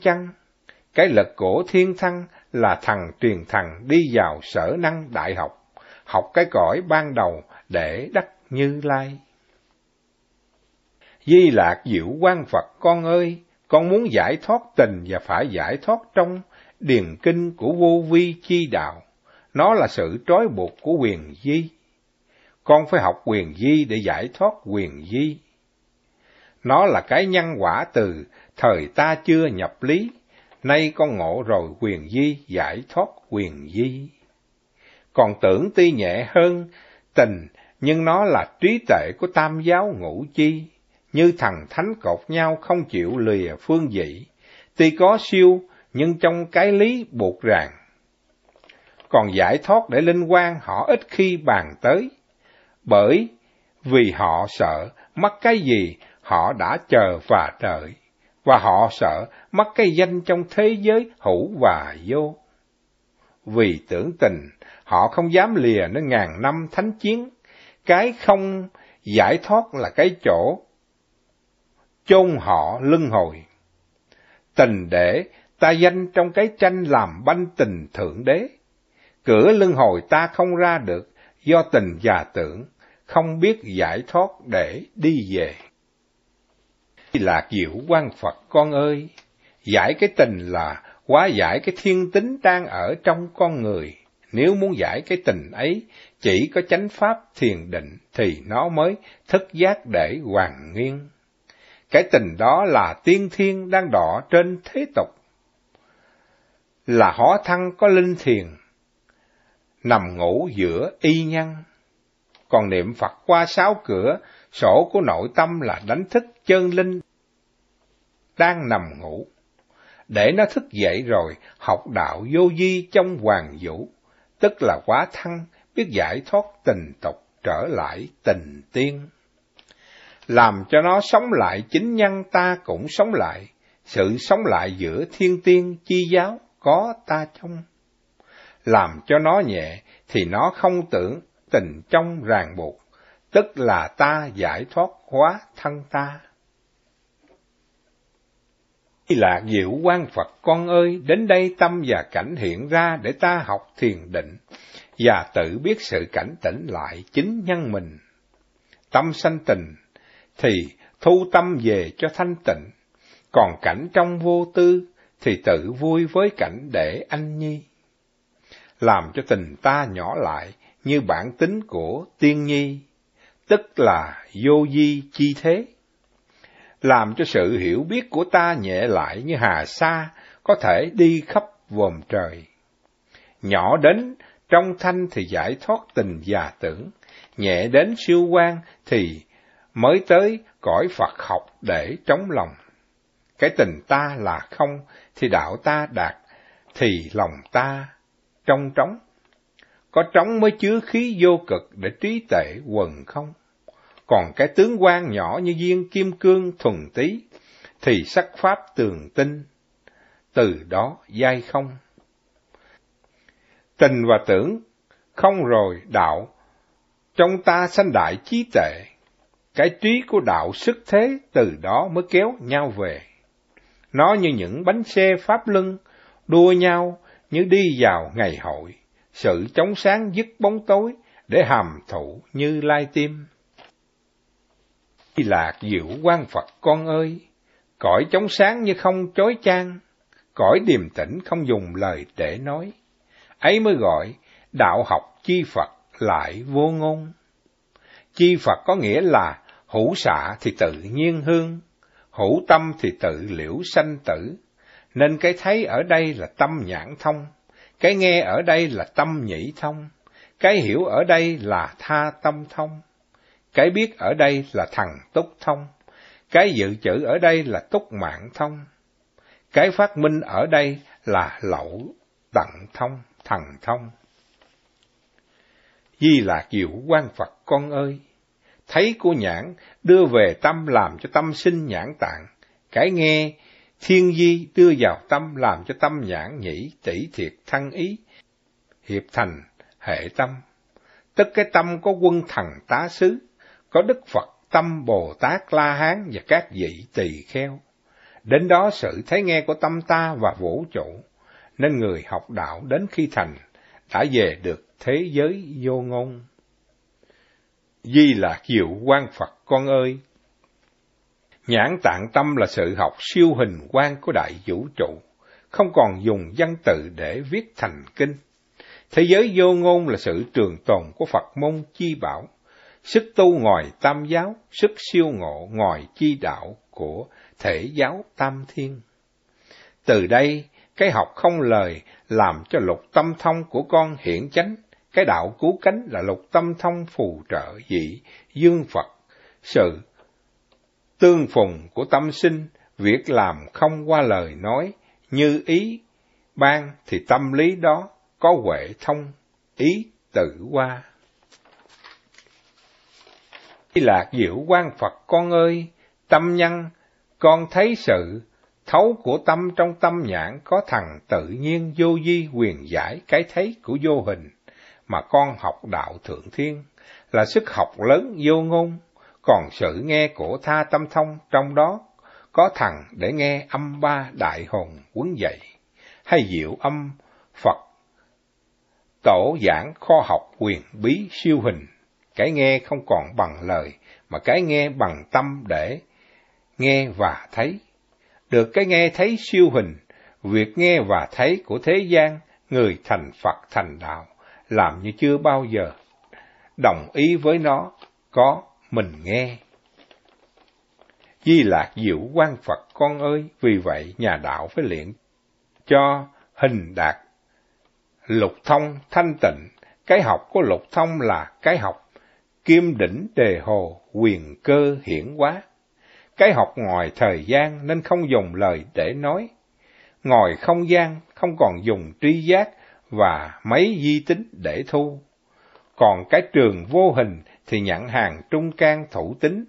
chăng? Cái lật cổ thiên thăng là thằng truyền thằng đi vào sở năng đại học, học cái cõi ban đầu để đắc như lai. Di lạc diệu quan Phật con ơi, con muốn giải thoát tình và phải giải thoát trong điền kinh của vô vi chi đạo. Nó là sự trói buộc của quyền di. Con phải học quyền di để giải thoát quyền di. Nó là cái nhân quả từ thời ta chưa nhập lý, nay con ngộ rồi quyền di, giải thoát quyền di. Còn tưởng tuy nhẹ hơn tình, nhưng nó là trí tệ của tam giáo ngũ chi, như thằng thánh cột nhau không chịu lìa phương dị, tuy có siêu, nhưng trong cái lý buộc ràng. Còn giải thoát để linh quan họ ít khi bàn tới, bởi vì họ sợ mất cái gì họ đã chờ và đợi và họ sợ mất cái danh trong thế giới hữu và vô. Vì tưởng tình, họ không dám lìa nơi ngàn năm thánh chiến, cái không giải thoát là cái chỗ chôn họ lưng hồi. Tình để ta danh trong cái tranh làm banh tình thượng đế, cửa lưng hồi ta không ra được do tình già tưởng, không biết giải thoát để đi về là diệu quan Phật con ơi, giải cái tình là quá giải cái thiên tính đang ở trong con người. Nếu muốn giải cái tình ấy, chỉ có chánh pháp thiền định thì nó mới thức giác để hoàn nguyên. Cái tình đó là tiên thiên đang đỏ trên thế tục, là hó thăng có linh thiền, nằm ngủ giữa y nhân. Còn niệm Phật qua sáu cửa, sổ của nội tâm là đánh thức chân linh đang nằm ngủ. Để nó thức dậy rồi, học đạo vô di trong hoàng vũ, tức là quá thăng, biết giải thoát tình tục trở lại tình tiên. Làm cho nó sống lại chính nhân ta cũng sống lại, sự sống lại giữa thiên tiên chi giáo có ta trong. Làm cho nó nhẹ thì nó không tưởng tình trong ràng buộc, tức là ta giải thoát hóa thân ta là diệu quan Phật con ơi, đến đây tâm và cảnh hiện ra để ta học thiền định, và tự biết sự cảnh tỉnh lại chính nhân mình. Tâm sanh tình, thì thu tâm về cho thanh tịnh, còn cảnh trong vô tư, thì tự vui với cảnh để anh nhi. Làm cho tình ta nhỏ lại như bản tính của tiên nhi, tức là vô di chi thế làm cho sự hiểu biết của ta nhẹ lại như hà sa, có thể đi khắp vòm trời. Nhỏ đến trong thanh thì giải thoát tình già tưởng, nhẹ đến siêu quan thì mới tới cõi Phật học để trống lòng. Cái tình ta là không thì đạo ta đạt, thì lòng ta trong trống. Có trống mới chứa khí vô cực để trí tệ quần không còn cái tướng quan nhỏ như viên kim cương thuần tí, thì sắc pháp tường tinh, từ đó dai không. Tình và tưởng, không rồi đạo, trong ta sanh đại trí tệ, cái trí của đạo sức thế từ đó mới kéo nhau về. Nó như những bánh xe pháp lưng, đua nhau như đi vào ngày hội, sự chống sáng dứt bóng tối để hàm thụ như lai tim lạc diệu quan Phật con ơi, cõi chống sáng như không chối chang, cõi điềm tĩnh không dùng lời để nói. Ấy mới gọi đạo học chi Phật lại vô ngôn. Chi Phật có nghĩa là hữu xạ thì tự nhiên hương, hữu tâm thì tự liễu sanh tử, nên cái thấy ở đây là tâm nhãn thông, cái nghe ở đây là tâm nhĩ thông, cái hiểu ở đây là tha tâm thông. Cái biết ở đây là thằng túc thông, cái dự trữ ở đây là túc mạng thông, cái phát minh ở đây là lậu tận thông, thần thông. Di lạc diệu quan Phật con ơi, thấy của nhãn đưa về tâm làm cho tâm sinh nhãn tạng, cái nghe thiên di đưa vào tâm làm cho tâm nhãn nhĩ tỷ thiệt thân ý, hiệp thành hệ tâm. Tức cái tâm có quân thần tá sứ, có Đức Phật, Tâm Bồ Tát, La Hán và các vị tỳ kheo. Đến đó sự thấy nghe của tâm ta và vũ trụ, nên người học đạo đến khi thành đã về được thế giới vô ngôn. Di là diệu quan Phật con ơi! Nhãn tạng tâm là sự học siêu hình quan của đại vũ trụ, không còn dùng văn tự để viết thành kinh. Thế giới vô ngôn là sự trường tồn của Phật môn chi bảo, sức tu ngồi tam giáo, sức siêu ngộ ngồi chi đạo của thể giáo tam thiên. Từ đây, cái học không lời làm cho lục tâm thông của con hiển chánh, cái đạo cứu cánh là lục tâm thông phù trợ dị, dương Phật, sự tương phùng của tâm sinh, việc làm không qua lời nói, như ý ban thì tâm lý đó có huệ thông, ý tự qua. Lạc diệu quan Phật con ơi, tâm nhân, con thấy sự thấu của tâm trong tâm nhãn có thằng tự nhiên vô di quyền giải cái thấy của vô hình, mà con học đạo thượng thiên, là sức học lớn vô ngôn, còn sự nghe của tha tâm thông trong đó có thằng để nghe âm ba đại hồn quấn dậy, hay diệu âm Phật tổ giảng kho học quyền bí siêu hình cái nghe không còn bằng lời, mà cái nghe bằng tâm để nghe và thấy. Được cái nghe thấy siêu hình, việc nghe và thấy của thế gian, người thành Phật thành đạo, làm như chưa bao giờ. Đồng ý với nó, có mình nghe. Di lạc diệu quan Phật con ơi, vì vậy nhà đạo phải luyện cho hình đạt lục thông thanh tịnh. Cái học của lục thông là cái học kim đỉnh đề hồ, quyền cơ hiển quá. Cái học ngoài thời gian nên không dùng lời để nói. Ngồi không gian, không còn dùng tri giác và mấy di tính để thu. Còn cái trường vô hình thì nhận hàng trung can thủ tính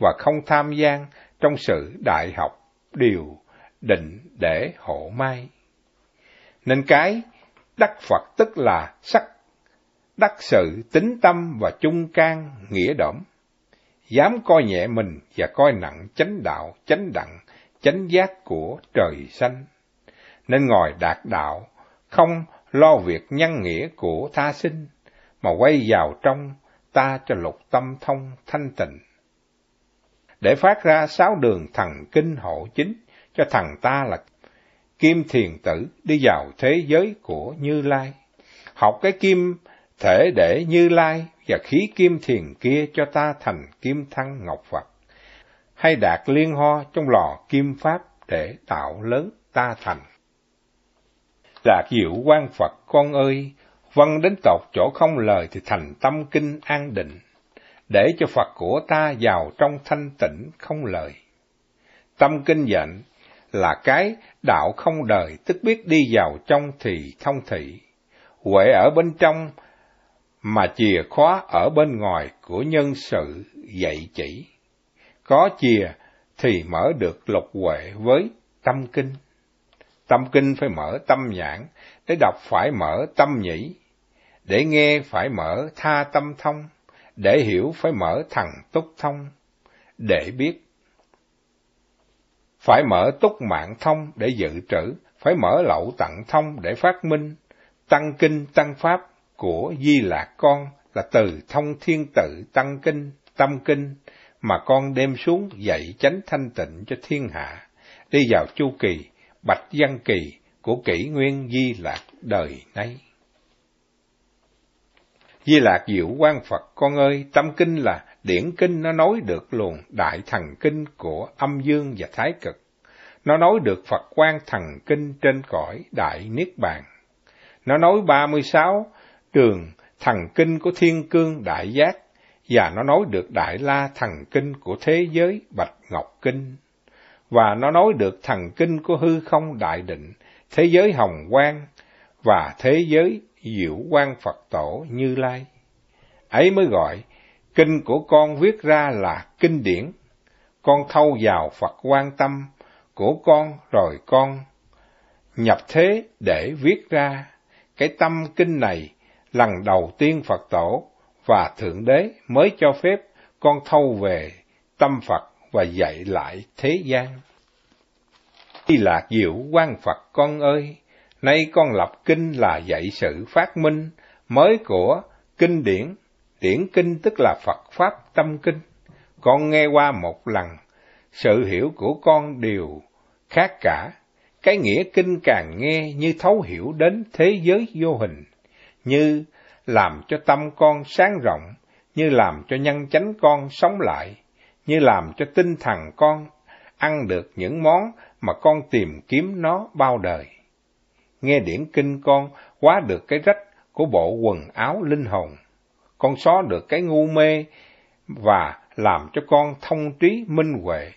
và không tham gian trong sự đại học, điều, định để hộ mai. Nên cái đắc Phật tức là sắc đắc sự, tính tâm và trung can, nghĩa đổm. Dám coi nhẹ mình và coi nặng chánh đạo, chánh đặng, chánh giác của trời xanh. Nên ngồi đạt đạo, không lo việc nhân nghĩa của tha sinh, mà quay vào trong ta cho lục tâm thông thanh tịnh. Để phát ra sáu đường thần kinh hộ chính cho thần ta là kim thiền tử đi vào thế giới của Như Lai. Học cái kim thể để Như Lai và khí kim thiền kia cho ta thành kim thăng ngọc Phật, hay đạt liên ho trong lò kim pháp để tạo lớn ta thành. Đạt diệu quan Phật con ơi, vâng đến tột chỗ không lời thì thành tâm kinh an định, để cho Phật của ta vào trong thanh tịnh không lời. Tâm kinh dạnh là cái đạo không đời, tức biết đi vào trong thì thông thị. Huệ ở bên trong mà chìa khóa ở bên ngoài của nhân sự dạy chỉ. Có chìa thì mở được lục huệ với tâm kinh. Tâm kinh phải mở tâm nhãn, để đọc phải mở tâm nhĩ, để nghe phải mở tha tâm thông, để hiểu phải mở thằng túc thông, để biết. Phải mở túc mạng thông để dự trữ, phải mở lậu tặng thông để phát minh, tăng kinh tăng pháp của Di Lạc con là từ thông thiên tự tăng kinh, tâm kinh mà con đem xuống dạy chánh thanh tịnh cho thiên hạ, đi vào chu kỳ, bạch văn kỳ của kỷ nguyên Di Lạc đời nay. Di Lạc diệu quan Phật con ơi, tâm kinh là điển kinh nó nói được luồng đại thần kinh của âm dương và thái cực. Nó nói được Phật quan thần kinh trên cõi đại niết bàn. Nó nói 36 trường thần kinh của thiên cương đại giác và nó nói được đại la thần kinh của thế giới bạch ngọc kinh và nó nói được thần kinh của hư không đại định thế giới hồng quang và thế giới diệu quan phật tổ như lai ấy mới gọi kinh của con viết ra là kinh điển con thâu vào phật quan tâm của con rồi con nhập thế để viết ra cái tâm kinh này lần đầu tiên Phật tổ và Thượng Đế mới cho phép con thâu về tâm Phật và dạy lại thế gian. Khi lạc diệu quan Phật con ơi, nay con lập kinh là dạy sự phát minh mới của kinh điển, điển kinh tức là Phật Pháp Tâm Kinh. Con nghe qua một lần, sự hiểu của con đều khác cả, cái nghĩa kinh càng nghe như thấu hiểu đến thế giới vô hình như làm cho tâm con sáng rộng, như làm cho nhân chánh con sống lại, như làm cho tinh thần con ăn được những món mà con tìm kiếm nó bao đời. Nghe điển kinh con quá được cái rách của bộ quần áo linh hồn, con xóa được cái ngu mê và làm cho con thông trí minh huệ.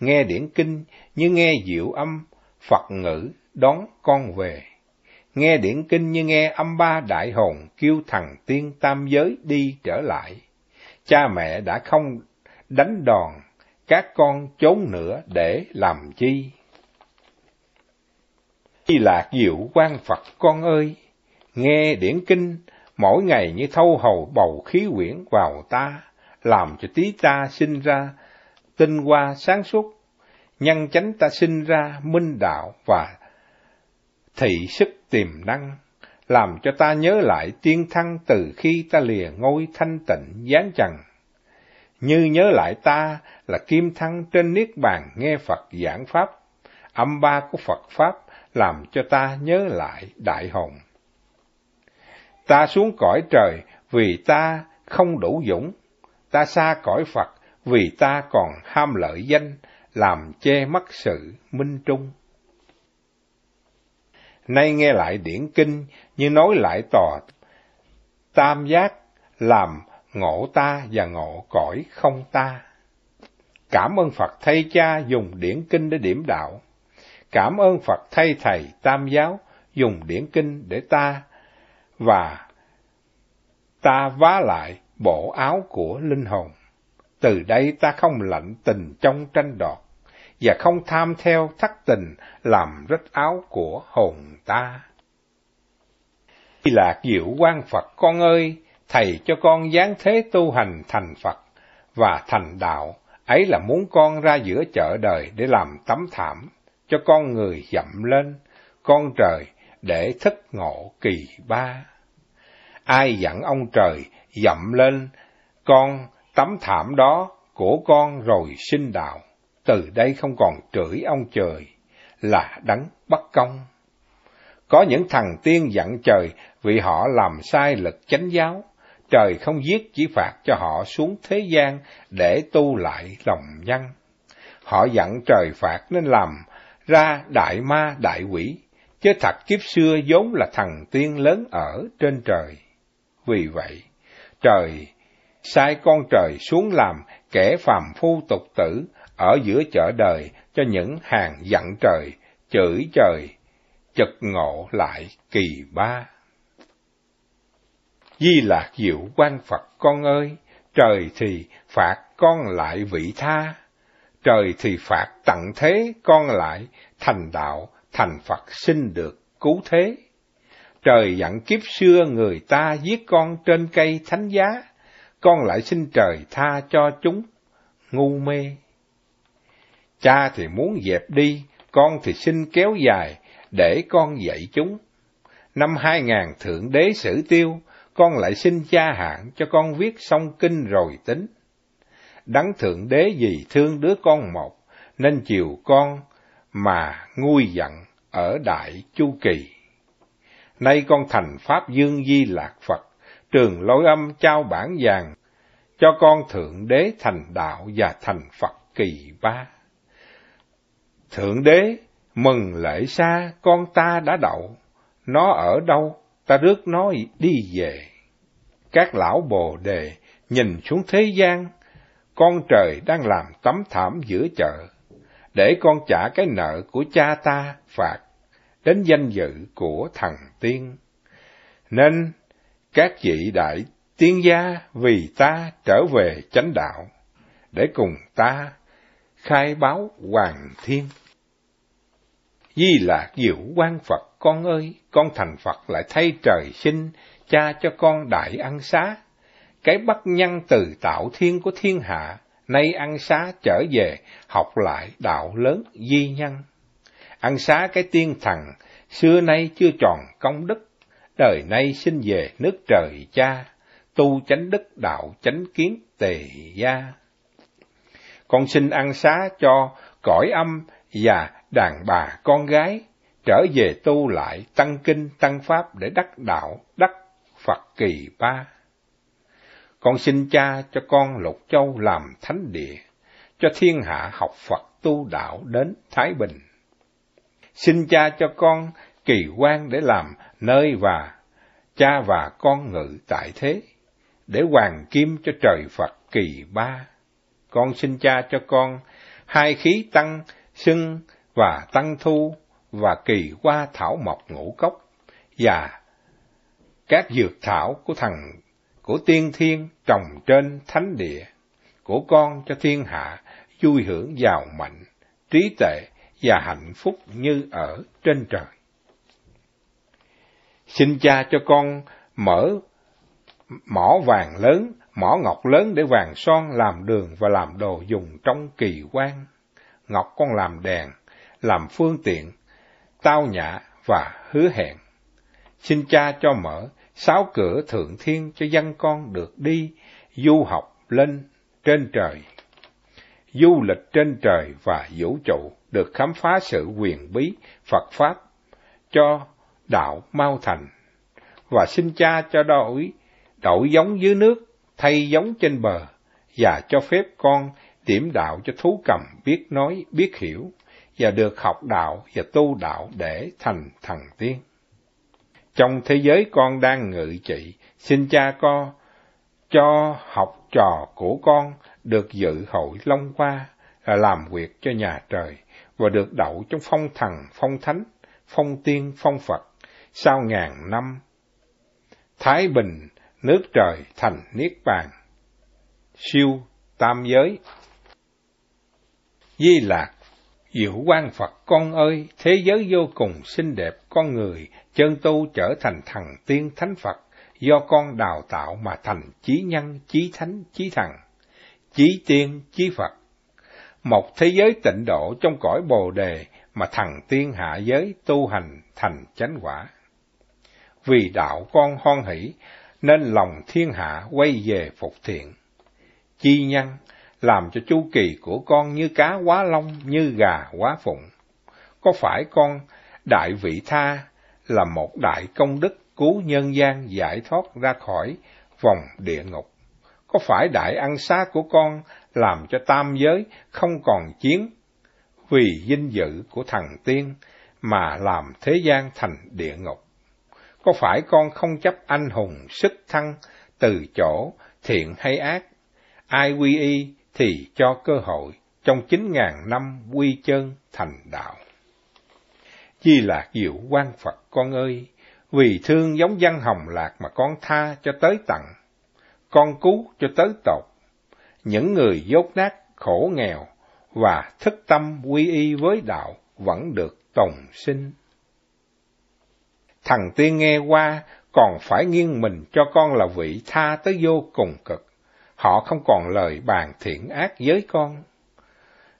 Nghe điển kinh như nghe diệu âm, Phật ngữ đón con về nghe điển kinh như nghe âm ba đại hồn kêu thằng tiên tam giới đi trở lại. Cha mẹ đã không đánh đòn, các con trốn nữa để làm chi? Hy lạc diệu quan Phật con ơi, nghe điển kinh, mỗi ngày như thâu hầu bầu khí quyển vào ta, làm cho tí ta sinh ra tinh hoa sáng suốt, nhân chánh ta sinh ra minh đạo và thị sức tiềm năng, làm cho ta nhớ lại tiên thăng từ khi ta lìa ngôi thanh tịnh gián trần. Như nhớ lại ta là kim thăng trên niết bàn nghe Phật giảng Pháp, âm ba của Phật Pháp làm cho ta nhớ lại đại hồng Ta xuống cõi trời vì ta không đủ dũng, ta xa cõi Phật vì ta còn ham lợi danh, làm che mắt sự minh trung nay nghe lại điển kinh như nói lại tòa tam giác làm ngộ ta và ngộ cõi không ta. Cảm ơn Phật thay cha dùng điển kinh để điểm đạo. Cảm ơn Phật thay thầy tam giáo dùng điển kinh để ta và ta vá lại bộ áo của linh hồn. Từ đây ta không lạnh tình trong tranh đoạt, và không tham theo thắt tình làm rách áo của hồn ta. Khi lạc diệu quan Phật con ơi, Thầy cho con giáng thế tu hành thành Phật và thành đạo, ấy là muốn con ra giữa chợ đời để làm tấm thảm, cho con người dậm lên, con trời để thức ngộ kỳ ba. Ai dặn ông trời dậm lên, con tấm thảm đó của con rồi sinh đạo từ đây không còn chửi ông trời là đắng bất công. Có những thằng tiên giận trời vì họ làm sai lực chánh giáo, trời không giết chỉ phạt cho họ xuống thế gian để tu lại lòng nhân. Họ giận trời phạt nên làm ra đại ma đại quỷ, chứ thật kiếp xưa vốn là thằng tiên lớn ở trên trời. Vì vậy, trời sai con trời xuống làm kẻ phàm phu tục tử ở giữa chợ đời cho những hàng dặn trời, chửi trời, chật ngộ lại kỳ ba. Di lạc diệu quan Phật con ơi, trời thì phạt con lại vị tha, trời thì phạt tặng thế con lại, thành đạo, thành Phật sinh được cứu thế. Trời dặn kiếp xưa người ta giết con trên cây thánh giá, con lại xin trời tha cho chúng, ngu mê. Cha thì muốn dẹp đi, con thì xin kéo dài, để con dạy chúng. Năm hai ngàn Thượng Đế sử tiêu, con lại xin cha hạn cho con viết xong kinh rồi tính. Đấng Thượng Đế vì thương đứa con một, nên chiều con mà nguôi giận ở Đại Chu Kỳ. Nay con thành Pháp Dương Di Lạc Phật, trường lối âm trao bản vàng, cho con Thượng Đế thành đạo và thành Phật kỳ ba. Thượng đế, mừng lễ xa, con ta đã đậu. Nó ở đâu, ta rước nó đi về. Các lão bồ đề nhìn xuống thế gian, con trời đang làm tấm thảm giữa chợ, để con trả cái nợ của cha ta phạt đến danh dự của thần tiên. Nên các vị đại tiên gia vì ta trở về chánh đạo để cùng ta khai báo hoàng thiên. Di lạc diệu quan Phật, con ơi, con thành Phật lại thay trời sinh, cha cho con đại ăn xá. Cái bất nhân từ tạo thiên của thiên hạ, nay ăn xá trở về, học lại đạo lớn di nhân. Ăn xá cái tiên thần, xưa nay chưa tròn công đức, đời nay sinh về nước trời cha, tu chánh đức đạo chánh kiến tề gia con xin ăn xá cho cõi âm và đàn bà con gái, trở về tu lại tăng kinh tăng pháp để đắc đạo, đắc Phật kỳ ba. Con xin cha cho con Lục Châu làm thánh địa, cho thiên hạ học Phật tu đạo đến Thái Bình. Xin cha cho con kỳ quan để làm nơi và cha và con ngự tại thế, để hoàng kim cho trời Phật kỳ ba con xin cha cho con hai khí tăng sưng và tăng thu và kỳ qua thảo mộc ngũ cốc và các dược thảo của thần của tiên thiên trồng trên thánh địa của con cho thiên hạ vui hưởng giàu mạnh trí tệ và hạnh phúc như ở trên trời xin cha cho con mở mỏ vàng lớn mỏ ngọc lớn để vàng son làm đường và làm đồ dùng trong kỳ quan. Ngọc con làm đèn, làm phương tiện, tao nhã và hứa hẹn. Xin cha cho mở sáu cửa thượng thiên cho dân con được đi du học lên trên trời. Du lịch trên trời và vũ trụ được khám phá sự quyền bí Phật Pháp cho đạo mau thành. Và xin cha cho đổi, đổi giống dưới nước thay giống trên bờ và cho phép con điểm đạo cho thú cầm biết nói, biết hiểu và được học đạo và tu đạo để thành thần tiên. Trong thế giới con đang ngự trị, xin cha co cho học trò của con được dự hội Long Hoa là làm việc cho nhà trời và được đậu trong phong thần, phong thánh, phong tiên, phong Phật sau ngàn năm. Thái bình nước trời thành niết bàn siêu tam giới di lạc diệu quan phật con ơi thế giới vô cùng xinh đẹp con người chân tu trở thành thần tiên thánh phật do con đào tạo mà thành chí nhân chí thánh chí thần chí tiên chí phật một thế giới tịnh độ trong cõi bồ đề mà thần tiên hạ giới tu hành thành chánh quả vì đạo con hoan hỷ nên lòng thiên hạ quay về phục thiện. Chi nhân làm cho chu kỳ của con như cá quá long, như gà quá phụng. Có phải con đại vị tha là một đại công đức cứu nhân gian giải thoát ra khỏi vòng địa ngục? Có phải đại ăn xá của con làm cho tam giới không còn chiến vì dinh dự của thần tiên mà làm thế gian thành địa ngục? có phải con không chấp anh hùng sức thân từ chỗ thiện hay ác? Ai quy y thì cho cơ hội trong chín ngàn năm quy chân thành đạo. Chi lạc diệu quan Phật con ơi, vì thương giống văn hồng lạc mà con tha cho tới tận, con cứu cho tới tột. Những người dốt nát, khổ nghèo và thức tâm quy y với đạo vẫn được tồn sinh thằng tiên nghe qua còn phải nghiêng mình cho con là vị tha tới vô cùng cực. Họ không còn lời bàn thiện ác với con.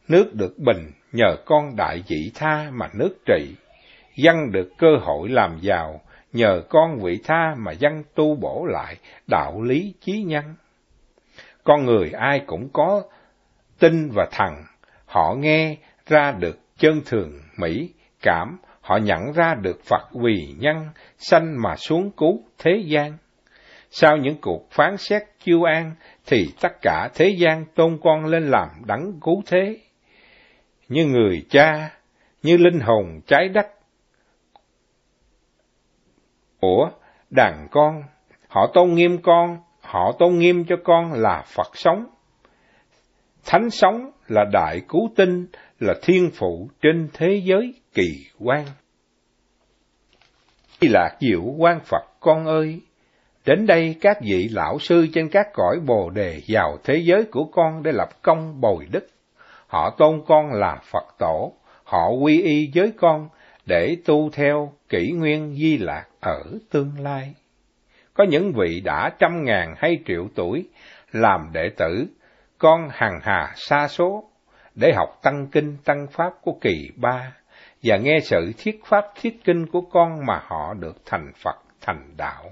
Nước được bình nhờ con đại dị tha mà nước trị. Dân được cơ hội làm giàu nhờ con vị tha mà dân tu bổ lại đạo lý chí nhân. Con người ai cũng có tin và thằng, họ nghe ra được chân thường mỹ cảm họ nhận ra được Phật quỳ nhân, sanh mà xuống cứu thế gian. Sau những cuộc phán xét chiêu an, thì tất cả thế gian tôn con lên làm đấng cứu thế. Như người cha, như linh hồn trái đất. Ủa, đàn con, họ tôn nghiêm con, họ tôn nghiêm cho con là Phật sống. Thánh sống là đại cứu tinh, là thiên phụ trên thế giới kỳ quan. di lạc diệu quan Phật con ơi, đến đây các vị lão sư trên các cõi bồ đề vào thế giới của con để lập công bồi đức. Họ tôn con là Phật tổ, họ quy y với con để tu theo kỷ nguyên di lạc ở tương lai. Có những vị đã trăm ngàn hay triệu tuổi, làm đệ tử, con hàng hà xa số, để học tăng kinh tăng pháp của kỳ ba và nghe sự thiết pháp thiết kinh của con mà họ được thành Phật, thành đạo.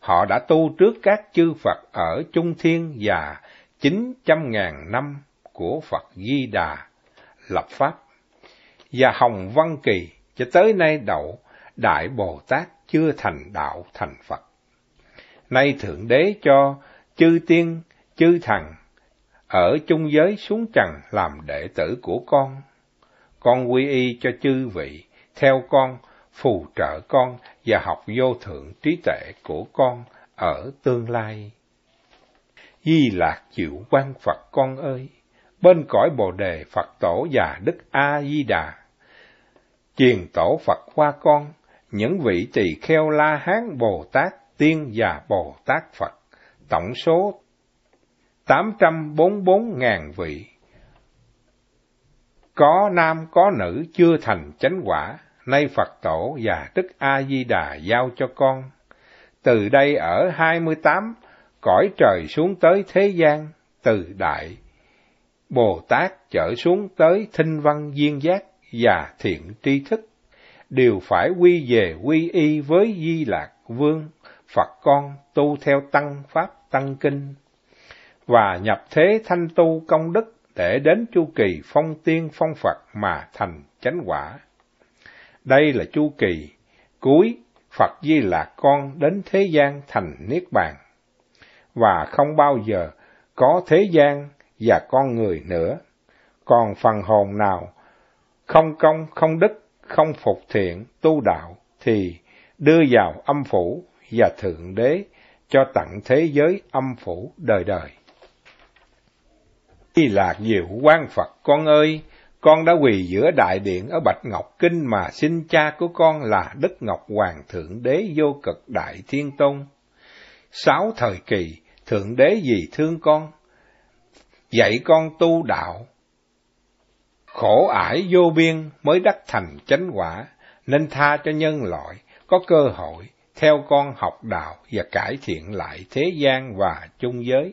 Họ đã tu trước các chư Phật ở Trung Thiên và chín trăm ngàn năm của Phật Di Đà lập pháp và Hồng Văn Kỳ cho tới nay đậu Đại Bồ Tát chưa thành đạo thành Phật. Nay Thượng Đế cho chư tiên, chư thần ở chung giới xuống trần làm đệ tử của con con quy y cho chư vị, theo con, phù trợ con và học vô thượng trí tuệ của con ở tương lai. Di lạc chịu quan Phật con ơi, bên cõi Bồ Đề Phật Tổ và Đức A-di-đà. Truyền Tổ Phật qua con, những vị tỳ kheo La Hán Bồ Tát, Tiên và Bồ Tát Phật, tổng số tám trăm bốn bốn ngàn vị có nam có nữ chưa thành chánh quả, nay Phật tổ và Đức A Di Đà giao cho con. Từ đây ở hai mươi tám cõi trời xuống tới thế gian, từ đại Bồ Tát trở xuống tới thinh văn duyên giác và thiện tri thức, đều phải quy về quy y với Di Lạc Vương, Phật con tu theo tăng pháp tăng kinh và nhập thế thanh tu công đức để đến chu kỳ phong tiên phong Phật mà thành chánh quả. Đây là chu kỳ cuối Phật Di Lạc con đến thế gian thành niết bàn và không bao giờ có thế gian và con người nữa. Còn phần hồn nào không công không đức, không phục thiện tu đạo thì đưa vào âm phủ và thượng đế cho tặng thế giới âm phủ đời đời. Hy Lạc diệu quan Phật con ơi, con đã quỳ giữa đại điện ở Bạch Ngọc Kinh mà xin cha của con là Đức Ngọc Hoàng Thượng Đế Vô Cực Đại Thiên Tôn. Sáu thời kỳ, Thượng Đế vì thương con, dạy con tu đạo. Khổ ải vô biên mới đắc thành chánh quả, nên tha cho nhân loại có cơ hội theo con học đạo và cải thiện lại thế gian và chung giới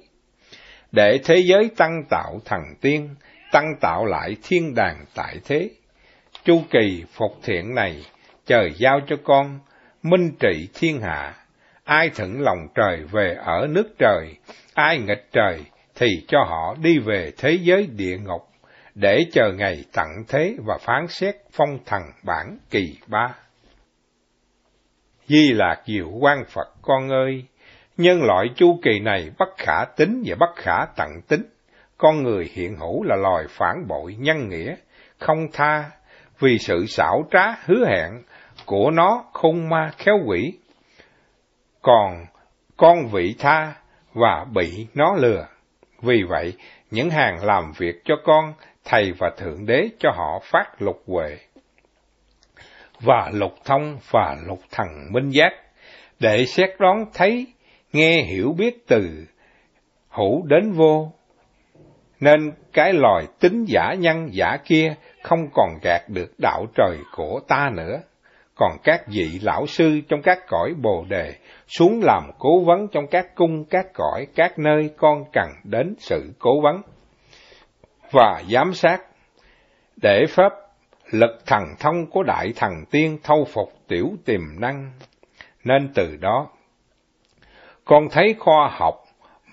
để thế giới tăng tạo thần tiên, tăng tạo lại thiên đàng tại thế. Chu kỳ phục thiện này, trời giao cho con, minh trị thiên hạ. Ai thững lòng trời về ở nước trời, ai nghịch trời thì cho họ đi về thế giới địa ngục, để chờ ngày tận thế và phán xét phong thần bản kỳ ba. Di Lạc Diệu quan Phật con ơi! Nhân loại chu kỳ này bất khả tính và bất khả tận tính. Con người hiện hữu là loài phản bội nhân nghĩa, không tha, vì sự xảo trá hứa hẹn của nó khôn ma khéo quỷ. Còn con vị tha và bị nó lừa. Vì vậy, những hàng làm việc cho con, thầy và Thượng Đế cho họ phát lục huệ và lục thông và lục thần minh giác, để xét đoán thấy nghe hiểu biết từ hữu đến vô. Nên cái loài tính giả nhân giả kia không còn gạt được đạo trời của ta nữa. Còn các vị lão sư trong các cõi bồ đề xuống làm cố vấn trong các cung, các cõi, các nơi con cần đến sự cố vấn và giám sát để pháp lực thần thông của đại thần tiên thâu phục tiểu tiềm năng nên từ đó con thấy khoa học,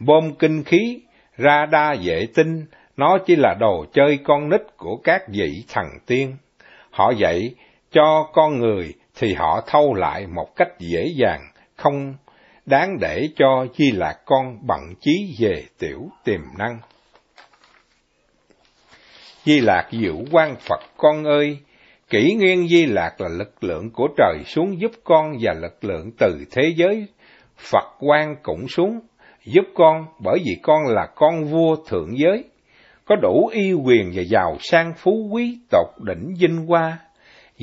bom kinh khí, radar vệ tinh, nó chỉ là đồ chơi con nít của các vị thần tiên. Họ dạy cho con người thì họ thâu lại một cách dễ dàng, không đáng để cho di lạc con bận trí về tiểu tiềm năng. Di Lạc diệu quan Phật con ơi, kỷ nguyên Di Lạc là lực lượng của trời xuống giúp con và lực lượng từ thế giới Phật quan cũng xuống, giúp con bởi vì con là con vua thượng giới, có đủ y quyền và giàu sang phú quý tột đỉnh vinh hoa.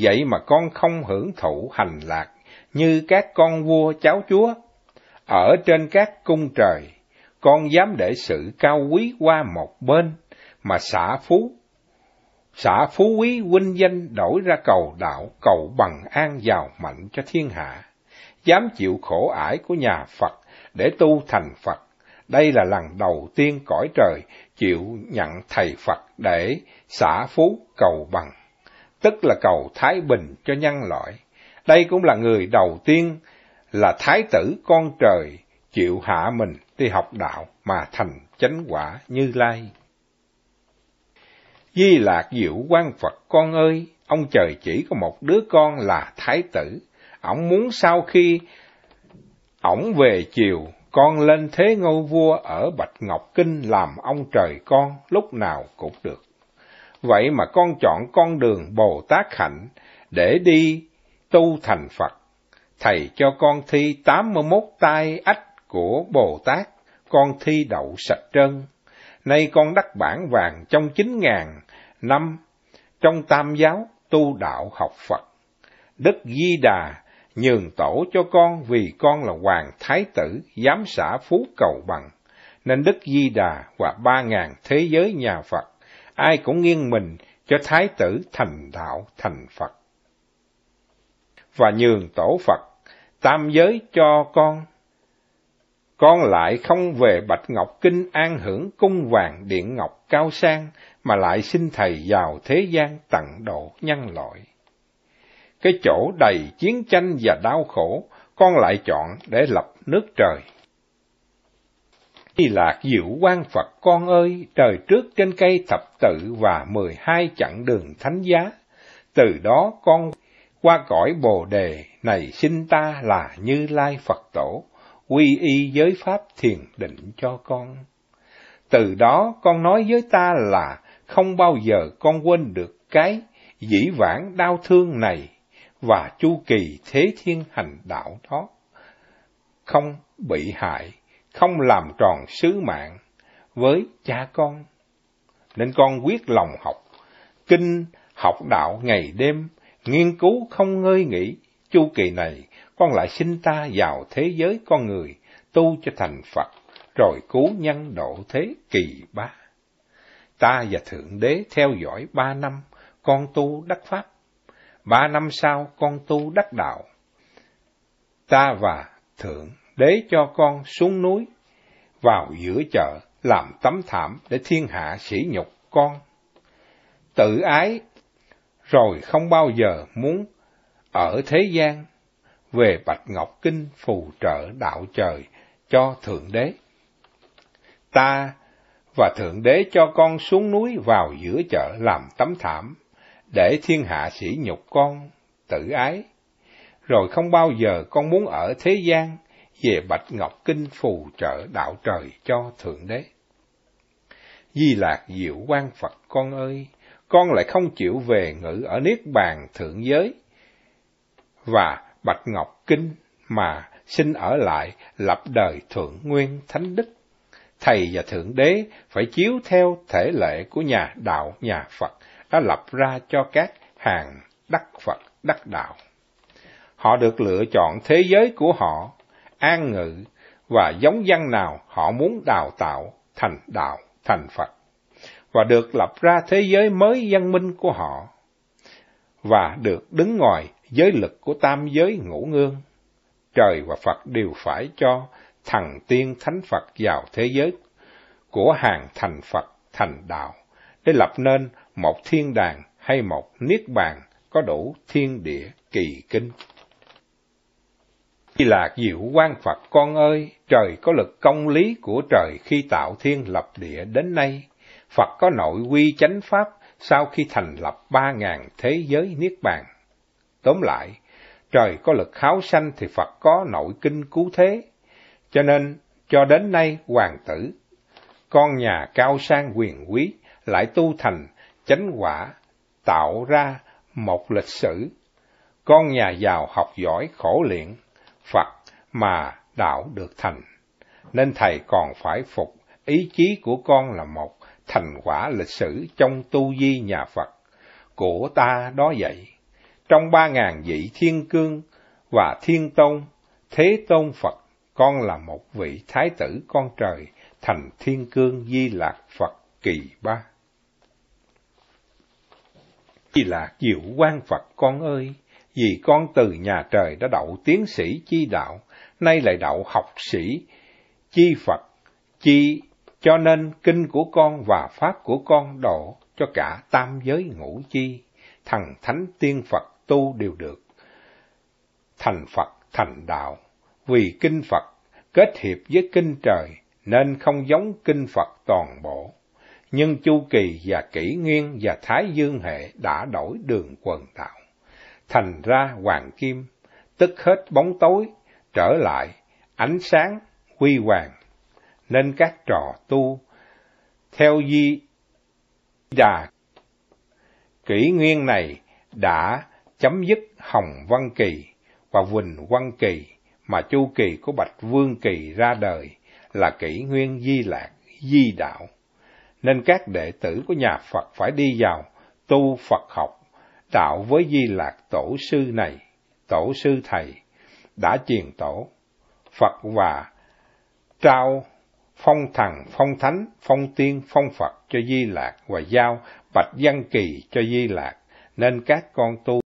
Vậy mà con không hưởng thụ hành lạc như các con vua cháu chúa. Ở trên các cung trời, con dám để sự cao quý qua một bên, mà xả phú. Xả phú quý huynh danh đổi ra cầu đạo, cầu bằng an giàu mạnh cho thiên hạ dám chịu khổ ải của nhà Phật để tu thành Phật. Đây là lần đầu tiên cõi trời chịu nhận thầy Phật để xả phú cầu bằng, tức là cầu thái bình cho nhân loại. Đây cũng là người đầu tiên là thái tử con trời chịu hạ mình đi học đạo mà thành chánh quả như lai. Di lạc diệu quan Phật con ơi, ông trời chỉ có một đứa con là thái tử, ổng muốn sau khi ổng về chiều, con lên thế ngôi vua ở Bạch Ngọc Kinh làm ông trời con lúc nào cũng được. Vậy mà con chọn con đường Bồ Tát Hạnh để đi tu thành Phật. Thầy cho con thi tám mươi 81 tai ách của Bồ Tát, con thi đậu sạch trơn. Nay con đắc bản vàng trong chín ngàn năm, trong tam giáo tu đạo học Phật. Đức Di Đà nhường tổ cho con vì con là hoàng thái tử, giám xã phú cầu bằng. Nên Đức Di Đà và ba ngàn thế giới nhà Phật, ai cũng nghiêng mình cho thái tử thành đạo thành Phật. Và nhường tổ Phật, tam giới cho con. Con lại không về Bạch Ngọc Kinh an hưởng cung vàng điện ngọc cao sang, mà lại xin Thầy vào thế gian tặng độ nhân loại cái chỗ đầy chiến tranh và đau khổ, con lại chọn để lập nước trời. đi Lạc diệu quan Phật con ơi, trời trước trên cây thập tự và mười hai chặng đường thánh giá, từ đó con qua cõi bồ đề này sinh ta là Như Lai Phật Tổ, quy y giới pháp thiền định cho con. Từ đó con nói với ta là không bao giờ con quên được cái dĩ vãng đau thương này và chu kỳ thế thiên hành đạo đó. Không bị hại, không làm tròn sứ mạng với cha con. Nên con quyết lòng học, kinh, học đạo ngày đêm, nghiên cứu không ngơi nghỉ. Chu kỳ này, con lại sinh ta vào thế giới con người, tu cho thành Phật, rồi cứu nhân độ thế kỳ ba. Ta và Thượng Đế theo dõi ba năm, con tu đắc Pháp ba năm sau con tu đắc đạo. Ta và Thượng Đế cho con xuống núi, vào giữa chợ, làm tấm thảm để thiên hạ sỉ nhục con. Tự ái, rồi không bao giờ muốn ở thế gian, về Bạch Ngọc Kinh phù trợ đạo trời cho Thượng Đế. Ta và Thượng Đế cho con xuống núi vào giữa chợ làm tấm thảm để thiên hạ sỉ nhục con, tự ái. Rồi không bao giờ con muốn ở thế gian, về Bạch Ngọc Kinh phù trợ đạo trời cho Thượng Đế. Di Lạc diệu quan Phật con ơi, con lại không chịu về ngự ở Niết Bàn Thượng Giới. Và Bạch Ngọc Kinh mà xin ở lại lập đời Thượng Nguyên Thánh Đức. Thầy và Thượng Đế phải chiếu theo thể lệ của nhà đạo nhà Phật đã lập ra cho các hàng đắc Phật, đắc đạo. Họ được lựa chọn thế giới của họ, an ngự và giống dân nào họ muốn đào tạo thành đạo, thành Phật, và được lập ra thế giới mới văn minh của họ, và được đứng ngoài giới lực của tam giới ngũ ngương. Trời và Phật đều phải cho thần tiên thánh Phật vào thế giới của hàng thành Phật, thành đạo, để lập nên một thiên đàng hay một niết bàn có đủ thiên địa kỳ kinh. Khi lạc diệu quan Phật con ơi, trời có lực công lý của trời khi tạo thiên lập địa đến nay. Phật có nội quy chánh pháp sau khi thành lập ba ngàn thế giới niết bàn. Tóm lại, trời có lực kháo sanh thì Phật có nội kinh cứu thế. Cho nên, cho đến nay hoàng tử, con nhà cao sang quyền quý lại tu thành chánh quả tạo ra một lịch sử con nhà giàu học giỏi khổ luyện phật mà đạo được thành nên thầy còn phải phục ý chí của con là một thành quả lịch sử trong tu di nhà phật của ta đó vậy trong ba ngàn vị thiên cương và thiên tôn thế tôn phật con là một vị thái tử con trời thành thiên cương di lạc phật kỳ ba là diệu quan Phật con ơi, vì con từ nhà trời đã đậu tiến sĩ chi đạo, nay lại đậu học sĩ chi Phật, chi cho nên kinh của con và pháp của con độ cho cả tam giới ngũ chi, thần thánh tiên Phật tu đều được. Thành Phật thành đạo, vì kinh Phật kết hiệp với kinh trời nên không giống kinh Phật toàn bộ nhưng chu kỳ và kỷ nguyên và thái dương hệ đã đổi đường quần đạo. Thành ra hoàng kim, tức hết bóng tối, trở lại, ánh sáng, huy hoàng. Nên các trò tu, theo di đà kỷ nguyên này đã chấm dứt Hồng Văn Kỳ và Quỳnh Văn Kỳ mà chu kỳ của Bạch Vương Kỳ ra đời là kỷ nguyên di lạc, di đạo nên các đệ tử của nhà Phật phải đi vào tu Phật học đạo với Di Lạc tổ sư này, tổ sư thầy đã truyền tổ Phật và trao phong thần, phong thánh, phong tiên, phong Phật cho Di Lạc và giao bạch văn kỳ cho Di Lạc nên các con tu